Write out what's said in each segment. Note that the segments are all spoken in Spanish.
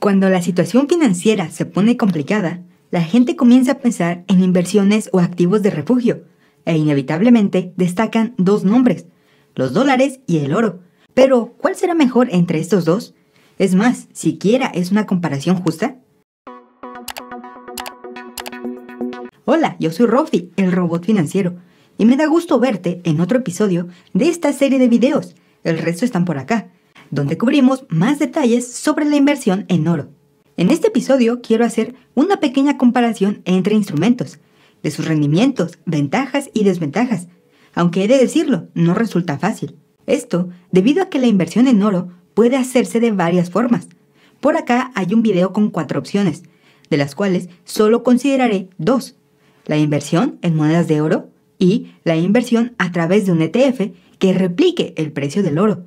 Cuando la situación financiera se pone complicada, la gente comienza a pensar en inversiones o activos de refugio, e inevitablemente destacan dos nombres, los dólares y el oro. Pero, ¿cuál será mejor entre estos dos? Es más, siquiera es una comparación justa. Hola, yo soy Rofi, el robot financiero, y me da gusto verte en otro episodio de esta serie de videos. El resto están por acá donde cubrimos más detalles sobre la inversión en oro. En este episodio quiero hacer una pequeña comparación entre instrumentos, de sus rendimientos, ventajas y desventajas, aunque he de decirlo, no resulta fácil. Esto debido a que la inversión en oro puede hacerse de varias formas. Por acá hay un video con cuatro opciones, de las cuales solo consideraré dos, la inversión en monedas de oro y la inversión a través de un ETF que replique el precio del oro,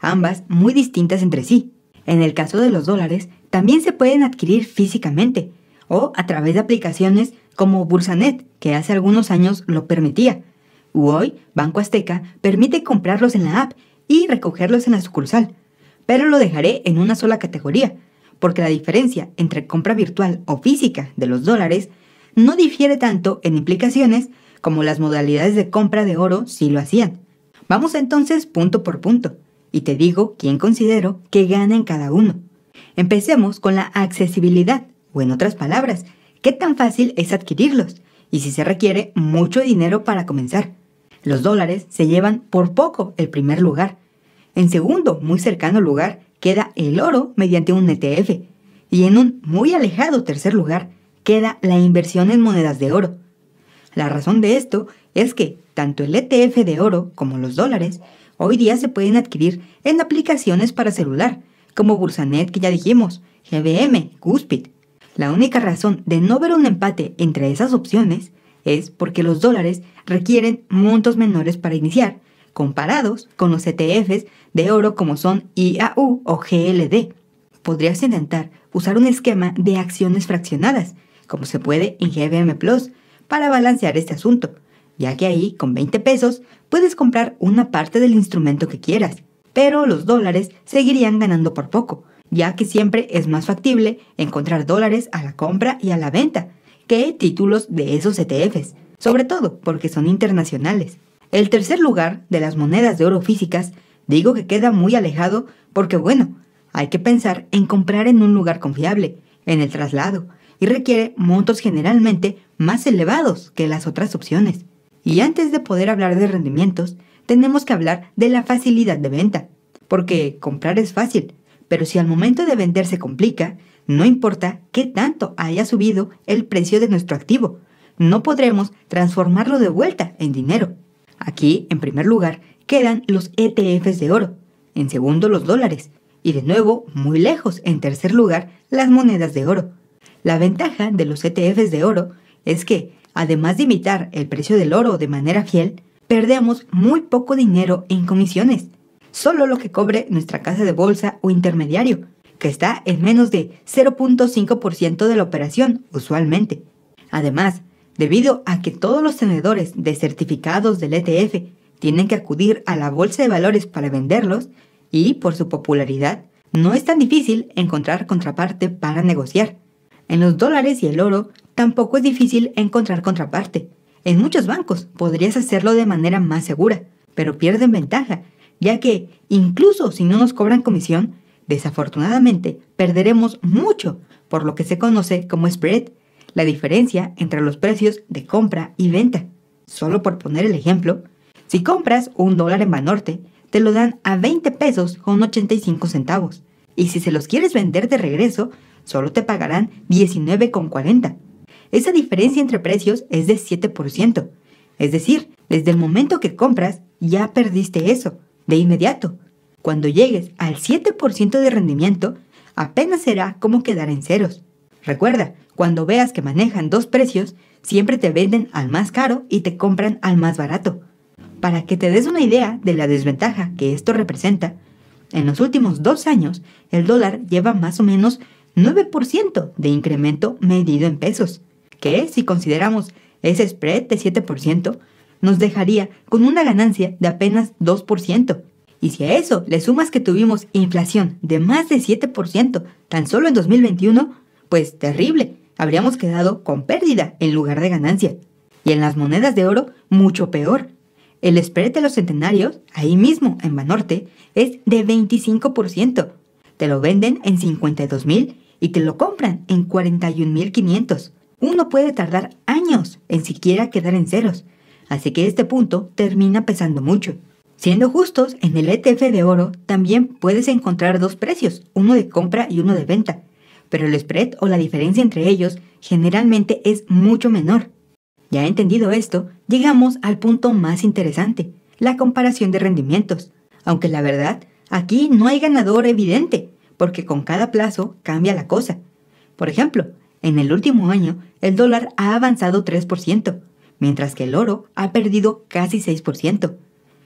ambas muy distintas entre sí. En el caso de los dólares, también se pueden adquirir físicamente o a través de aplicaciones como Bursanet, que hace algunos años lo permitía. hoy, Banco Azteca permite comprarlos en la app y recogerlos en la sucursal. Pero lo dejaré en una sola categoría, porque la diferencia entre compra virtual o física de los dólares no difiere tanto en implicaciones como las modalidades de compra de oro si lo hacían. Vamos entonces punto por punto y te digo quién considero que gana en cada uno. Empecemos con la accesibilidad, o en otras palabras, qué tan fácil es adquirirlos y si se requiere mucho dinero para comenzar. Los dólares se llevan por poco el primer lugar. En segundo, muy cercano lugar, queda el oro mediante un ETF. Y en un muy alejado tercer lugar, queda la inversión en monedas de oro. La razón de esto es que tanto el ETF de oro como los dólares hoy día se pueden adquirir en aplicaciones para celular, como Bursanet que ya dijimos, GBM, Guspit. La única razón de no ver un empate entre esas opciones es porque los dólares requieren montos menores para iniciar, comparados con los ETFs de oro como son IAU o GLD. Podrías intentar usar un esquema de acciones fraccionadas, como se puede en GBM Plus, para balancear este asunto, ya que ahí, con 20 pesos, puedes comprar una parte del instrumento que quieras, pero los dólares seguirían ganando por poco, ya que siempre es más factible encontrar dólares a la compra y a la venta que títulos de esos ETFs, sobre todo porque son internacionales. El tercer lugar de las monedas de oro físicas digo que queda muy alejado porque bueno, hay que pensar en comprar en un lugar confiable, en el traslado, y requiere montos generalmente más elevados que las otras opciones. Y antes de poder hablar de rendimientos, tenemos que hablar de la facilidad de venta. Porque comprar es fácil, pero si al momento de vender se complica, no importa qué tanto haya subido el precio de nuestro activo, no podremos transformarlo de vuelta en dinero. Aquí, en primer lugar, quedan los ETFs de oro, en segundo los dólares, y de nuevo, muy lejos, en tercer lugar, las monedas de oro. La ventaja de los ETFs de oro es que además de imitar el precio del oro de manera fiel, perdemos muy poco dinero en comisiones, solo lo que cobre nuestra casa de bolsa o intermediario, que está en menos de 0.5% de la operación usualmente. Además, debido a que todos los tenedores de certificados del ETF tienen que acudir a la bolsa de valores para venderlos y por su popularidad, no es tan difícil encontrar contraparte para negociar. En los dólares y el oro tampoco es difícil encontrar contraparte. En muchos bancos podrías hacerlo de manera más segura, pero pierden ventaja, ya que incluso si no nos cobran comisión, desafortunadamente perderemos mucho por lo que se conoce como spread, la diferencia entre los precios de compra y venta. Solo por poner el ejemplo, si compras un dólar en Banorte, te lo dan a 20 pesos con 85 centavos, y si se los quieres vender de regreso, solo te pagarán 19 con 40 esa diferencia entre precios es de 7%. Es decir, desde el momento que compras, ya perdiste eso, de inmediato. Cuando llegues al 7% de rendimiento, apenas será como quedar en ceros. Recuerda, cuando veas que manejan dos precios, siempre te venden al más caro y te compran al más barato. Para que te des una idea de la desventaja que esto representa, en los últimos dos años el dólar lleva más o menos 9% de incremento medido en pesos que si consideramos ese spread de 7%, nos dejaría con una ganancia de apenas 2%. Y si a eso le sumas que tuvimos inflación de más de 7% tan solo en 2021, pues terrible, habríamos quedado con pérdida en lugar de ganancia. Y en las monedas de oro, mucho peor. El spread de los centenarios, ahí mismo en Banorte, es de 25%. Te lo venden en 52.000 y te lo compran en 41.500. Uno puede tardar años en siquiera quedar en ceros, así que este punto termina pesando mucho. Siendo justos, en el ETF de oro también puedes encontrar dos precios, uno de compra y uno de venta, pero el spread o la diferencia entre ellos generalmente es mucho menor. Ya entendido esto, llegamos al punto más interesante, la comparación de rendimientos. Aunque la verdad, aquí no hay ganador evidente, porque con cada plazo cambia la cosa. Por ejemplo, en el último año, el dólar ha avanzado 3%, mientras que el oro ha perdido casi 6%.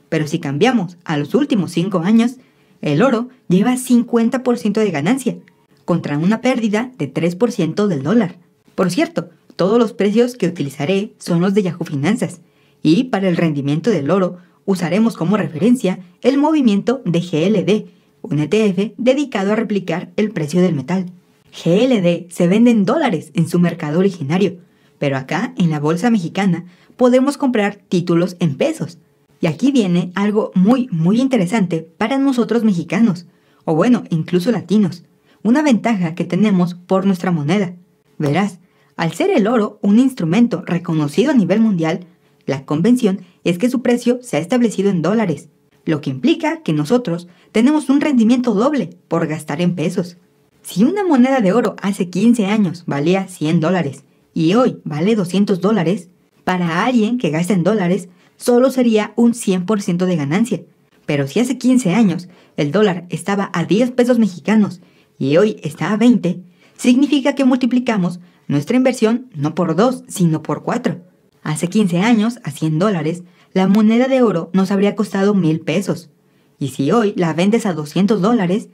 Pero si cambiamos a los últimos 5 años, el oro lleva 50% de ganancia, contra una pérdida de 3% del dólar. Por cierto, todos los precios que utilizaré son los de Yahoo Finanzas, y para el rendimiento del oro usaremos como referencia el movimiento de GLD, un ETF dedicado a replicar el precio del metal. GLD se vende en dólares en su mercado originario, pero acá en la bolsa mexicana podemos comprar títulos en pesos. Y aquí viene algo muy, muy interesante para nosotros mexicanos, o bueno, incluso latinos, una ventaja que tenemos por nuestra moneda. Verás, al ser el oro un instrumento reconocido a nivel mundial, la convención es que su precio se ha establecido en dólares, lo que implica que nosotros tenemos un rendimiento doble por gastar en pesos. Si una moneda de oro hace 15 años valía 100 dólares y hoy vale 200 dólares, para alguien que gasta en dólares solo sería un 100% de ganancia. Pero si hace 15 años el dólar estaba a 10 pesos mexicanos y hoy está a 20, significa que multiplicamos nuestra inversión no por 2, sino por 4. Hace 15 años, a 100 dólares, la moneda de oro nos habría costado 1000 pesos. Y si hoy la vendes a 200 dólares,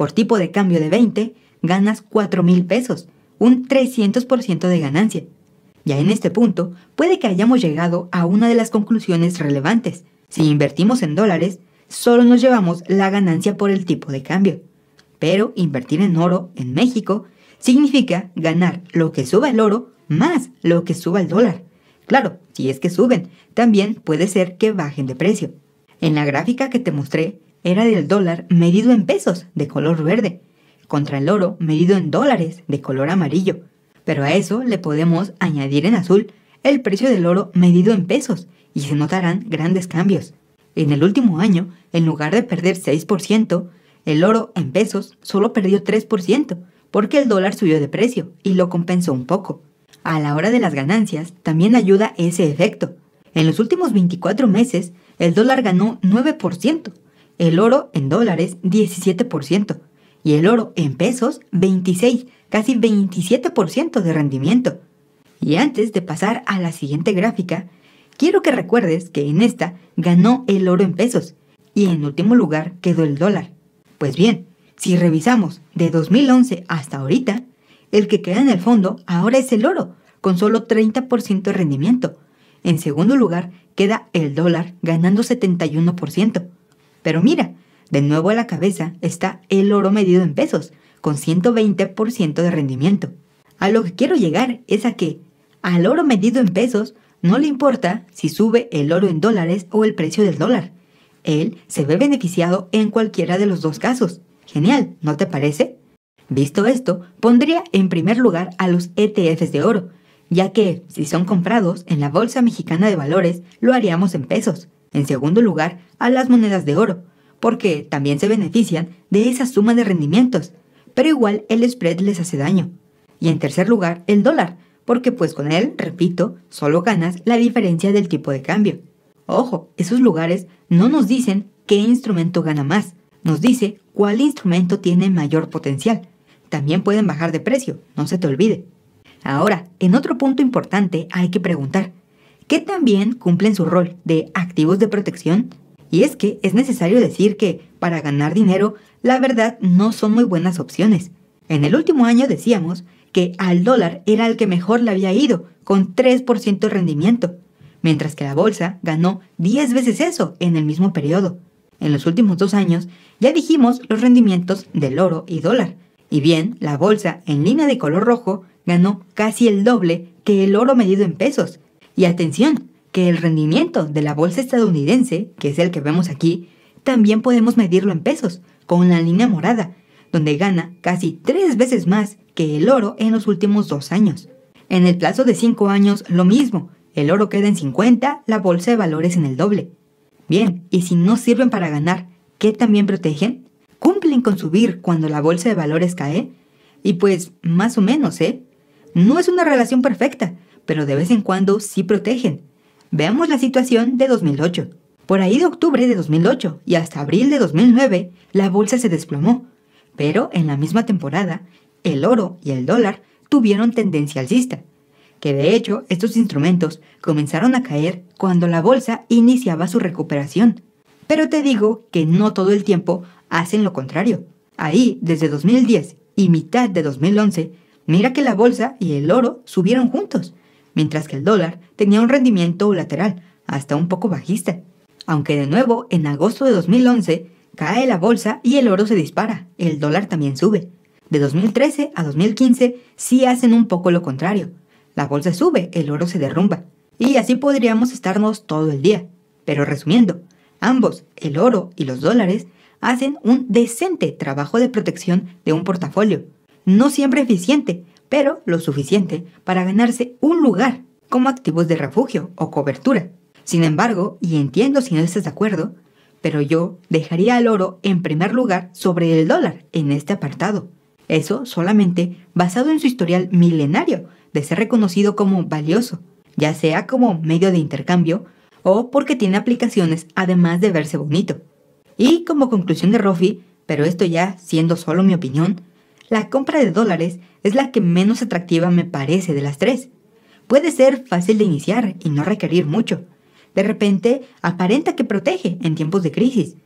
por tipo de cambio de 20, ganas 4 mil pesos, un 300% de ganancia. Ya en este punto, puede que hayamos llegado a una de las conclusiones relevantes. Si invertimos en dólares, solo nos llevamos la ganancia por el tipo de cambio. Pero invertir en oro en México significa ganar lo que suba el oro más lo que suba el dólar. Claro, si es que suben, también puede ser que bajen de precio. En la gráfica que te mostré, era del dólar medido en pesos de color verde, contra el oro medido en dólares de color amarillo. Pero a eso le podemos añadir en azul el precio del oro medido en pesos y se notarán grandes cambios. En el último año, en lugar de perder 6%, el oro en pesos solo perdió 3% porque el dólar subió de precio y lo compensó un poco. A la hora de las ganancias también ayuda ese efecto. En los últimos 24 meses, el dólar ganó 9%, el oro en dólares 17% y el oro en pesos 26, casi 27% de rendimiento. Y antes de pasar a la siguiente gráfica, quiero que recuerdes que en esta ganó el oro en pesos y en último lugar quedó el dólar. Pues bien, si revisamos de 2011 hasta ahorita, el que queda en el fondo ahora es el oro, con solo 30% de rendimiento. En segundo lugar queda el dólar, ganando 71%. Pero mira, de nuevo a la cabeza está el oro medido en pesos, con 120% de rendimiento. A lo que quiero llegar es a que al oro medido en pesos no le importa si sube el oro en dólares o el precio del dólar. Él se ve beneficiado en cualquiera de los dos casos. Genial, ¿no te parece? Visto esto, pondría en primer lugar a los ETFs de oro, ya que si son comprados en la Bolsa Mexicana de Valores, lo haríamos en pesos. En segundo lugar, a las monedas de oro, porque también se benefician de esa suma de rendimientos, pero igual el spread les hace daño. Y en tercer lugar, el dólar, porque pues con él, repito, solo ganas la diferencia del tipo de cambio. Ojo, esos lugares no nos dicen qué instrumento gana más, nos dice cuál instrumento tiene mayor potencial. También pueden bajar de precio, no se te olvide. Ahora, en otro punto importante hay que preguntar, que también cumplen su rol de activos de protección. Y es que es necesario decir que, para ganar dinero, la verdad no son muy buenas opciones. En el último año decíamos que al dólar era el que mejor le había ido, con 3% de rendimiento, mientras que la bolsa ganó 10 veces eso en el mismo periodo. En los últimos dos años ya dijimos los rendimientos del oro y dólar. Y bien, la bolsa en línea de color rojo ganó casi el doble que el oro medido en pesos, y atención, que el rendimiento de la bolsa estadounidense, que es el que vemos aquí, también podemos medirlo en pesos, con la línea morada, donde gana casi tres veces más que el oro en los últimos dos años. En el plazo de cinco años, lo mismo, el oro queda en 50, la bolsa de valores en el doble. Bien, y si no sirven para ganar, ¿qué también protegen? ¿Cumplen con subir cuando la bolsa de valores cae? Y pues, más o menos, ¿eh? No es una relación perfecta, pero de vez en cuando sí protegen. Veamos la situación de 2008. Por ahí de octubre de 2008 y hasta abril de 2009, la bolsa se desplomó. Pero en la misma temporada, el oro y el dólar tuvieron tendencia alcista, que de hecho estos instrumentos comenzaron a caer cuando la bolsa iniciaba su recuperación. Pero te digo que no todo el tiempo hacen lo contrario. Ahí, desde 2010 y mitad de 2011, mira que la bolsa y el oro subieron juntos, mientras que el dólar tenía un rendimiento lateral, hasta un poco bajista. Aunque de nuevo, en agosto de 2011, cae la bolsa y el oro se dispara, el dólar también sube. De 2013 a 2015 sí hacen un poco lo contrario. La bolsa sube, el oro se derrumba. Y así podríamos estarnos todo el día. Pero resumiendo, ambos, el oro y los dólares, hacen un decente trabajo de protección de un portafolio. No siempre eficiente, pero lo suficiente para ganarse un lugar como activos de refugio o cobertura. Sin embargo, y entiendo si no estás de acuerdo, pero yo dejaría el oro en primer lugar sobre el dólar en este apartado. Eso solamente basado en su historial milenario de ser reconocido como valioso, ya sea como medio de intercambio o porque tiene aplicaciones además de verse bonito. Y como conclusión de Rofi, pero esto ya siendo solo mi opinión, la compra de dólares es la que menos atractiva me parece de las tres. Puede ser fácil de iniciar y no requerir mucho. De repente, aparenta que protege en tiempos de crisis,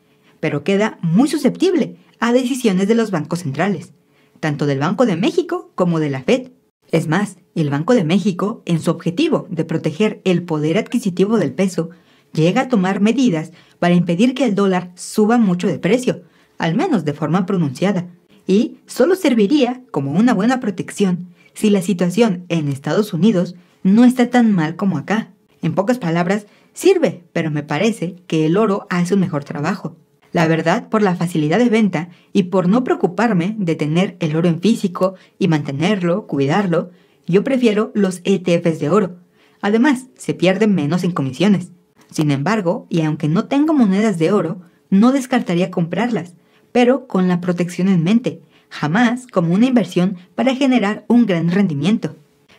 pero queda muy susceptible a decisiones de los bancos centrales, tanto del Banco de México como de la Fed. Es más, el Banco de México, en su objetivo de proteger el poder adquisitivo del peso, llega a tomar medidas para impedir que el dólar suba mucho de precio, al menos de forma pronunciada, y solo serviría como una buena protección si la situación en Estados Unidos no está tan mal como acá. En pocas palabras, sirve, pero me parece que el oro hace un mejor trabajo. La verdad, por la facilidad de venta y por no preocuparme de tener el oro en físico y mantenerlo, cuidarlo, yo prefiero los ETFs de oro. Además, se pierden menos en comisiones. Sin embargo, y aunque no tengo monedas de oro, no descartaría comprarlas, pero con la protección en mente, jamás como una inversión para generar un gran rendimiento.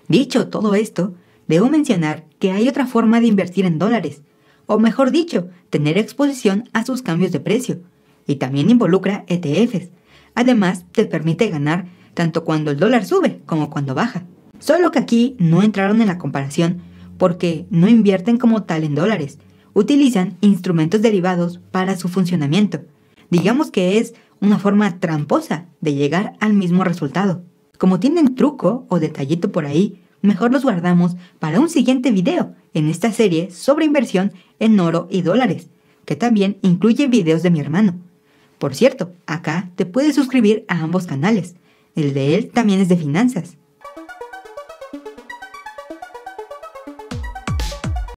Dicho todo esto, debo mencionar que hay otra forma de invertir en dólares, o mejor dicho, tener exposición a sus cambios de precio, y también involucra ETFs. Además, te permite ganar tanto cuando el dólar sube como cuando baja. Solo que aquí no entraron en la comparación porque no invierten como tal en dólares, utilizan instrumentos derivados para su funcionamiento. Digamos que es una forma tramposa de llegar al mismo resultado. Como tienen truco o detallito por ahí, mejor los guardamos para un siguiente video en esta serie sobre inversión en oro y dólares, que también incluye videos de mi hermano. Por cierto, acá te puedes suscribir a ambos canales. El de él también es de finanzas.